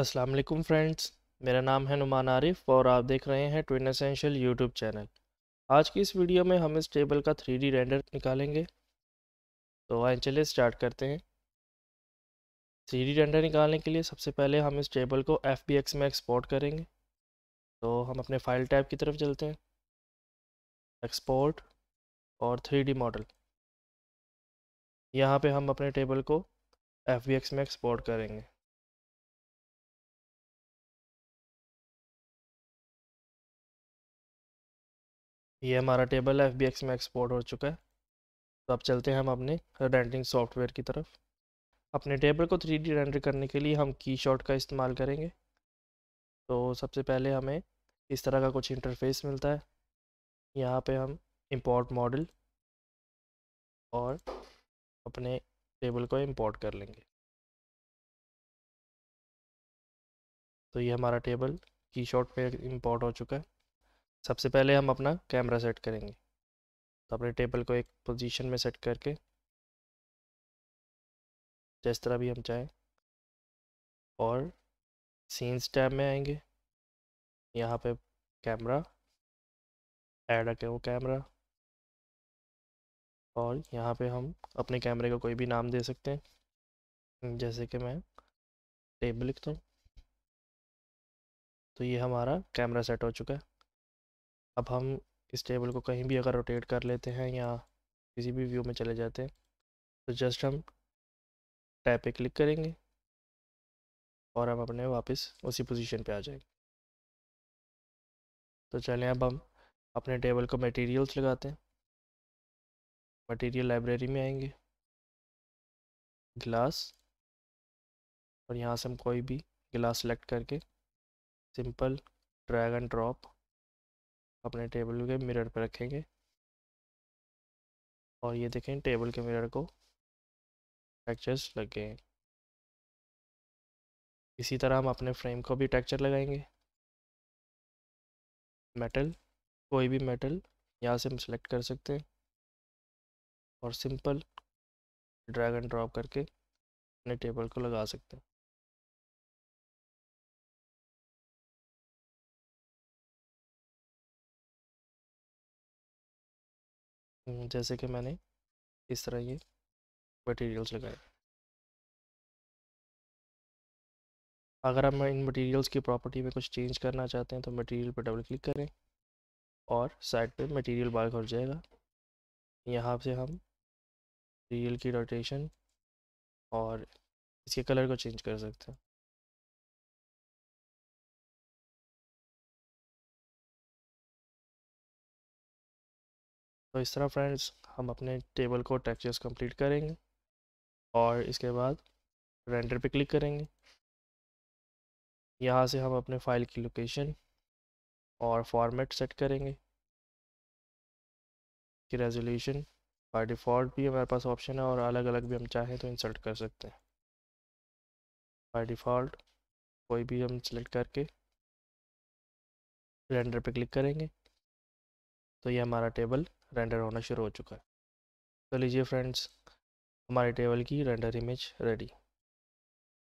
अस्सलाम वालेकुम फ्रेंड्स मेरा नाम है नुमान आरिफ और आप देख रहे हैं ट्विन एसेंशियल यूट्यूब चैनल आज की इस वीडियो में हम इस टेबल का थ्री रेंडर निकालेंगे तो आए चलिए स्टार्ट करते हैं थ्री रेंडर निकालने के लिए सबसे पहले हम इस टेबल को एफ में एक्सपोर्ट करेंगे तो हम अपने फाइल टैब की तरफ चलते हैं एक्सपोर्ट और थ्री मॉडल यहाँ पे हम अपने टेबल को एफ में एक्सपोर्ट करेंगे ये हमारा टेबल एफ बी में एक्सपोर्ट हो चुका है तो अब चलते हैं हम अपने रेंडरिंग सॉफ्टवेयर की तरफ अपने टेबल को थ्री डी रेंडर करने के लिए हम की शॉट का इस्तेमाल करेंगे तो सबसे पहले हमें इस तरह का कुछ इंटरफेस मिलता है यहाँ पे हम इंपोर्ट मॉडल और अपने टेबल को इंपोर्ट कर लेंगे तो ये हमारा टेबल की शॉट पे इंपोर्ट हो चुका है सबसे पहले हम अपना कैमरा सेट करेंगे तो अपने टेबल को एक पोजीशन में सेट करके जिस तरह भी हम चाहें और सीन्स टैब में आएंगे यहाँ पे कैमरा ऐड रखे वो कैमरा और यहाँ पे हम अपने कैमरे को कोई भी नाम दे सकते हैं जैसे कि मैं टेबल लिखता हूँ तो ये हमारा कैमरा सेट हो चुका है अब हम इस टेबल को कहीं भी अगर रोटेट कर लेते हैं या किसी भी व्यू में चले जाते हैं तो जस्ट हम टैप पे क्लिक करेंगे और हम अपने वापस उसी पोजीशन पे आ जाएंगे तो चलें अब हम अपने टेबल को मटेरियल्स लगाते हैं मटेरियल लाइब्रेरी में आएंगे ग्लास और यहाँ से हम कोई भी गिलास सेलेक्ट करके सिंपल ड्रैग एंड ड्रॉप अपने टेबल के मिरर पर रखेंगे और ये देखें टेबल के मिरर को टेक्चर्स लग गए इसी तरह हम अपने फ्रेम को भी टेक्चर लगाएंगे मेटल कोई भी मेटल यहाँ से हम सेलेक्ट कर सकते हैं और सिंपल ड्रैग एंड ड्रॉप करके अपने टेबल को लगा सकते हैं हम्म, जैसे कि मैंने इस तरह ये मटेरियल्स लगाए अगर हम इन मटेरियल्स की प्रॉपर्टी में कुछ चेंज करना चाहते हैं तो मटेरियल पर डबल क्लिक करें और साइड पे मटेरियल बार हो जाएगा यहाँ से हम मटेरियल की रोटेशन और इसके कलर को चेंज कर सकते हैं तो इस तरह फ्रेंड्स हम अपने टेबल को टेक्सचर्स कंप्लीट करेंगे और इसके बाद रेंडर पे क्लिक करेंगे यहाँ से हम अपने फाइल की लोकेशन और फॉर्मेट सेट करेंगे कि रेजोल्यूशन बाय डिफ़ॉल्ट भी हमारे पास ऑप्शन है और अलग अलग भी हम चाहें तो इंसर्ट कर सकते हैं बाय डिफ़ॉल्ट कोई भी हम सेलेक्ट करके रेंडर पे क्लिक करेंगे तो ये हमारा टेबल रेंडर होना शुरू हो चुका है तो लीजिए फ्रेंड्स हमारे टेबल की रेंडर इमेज रेडी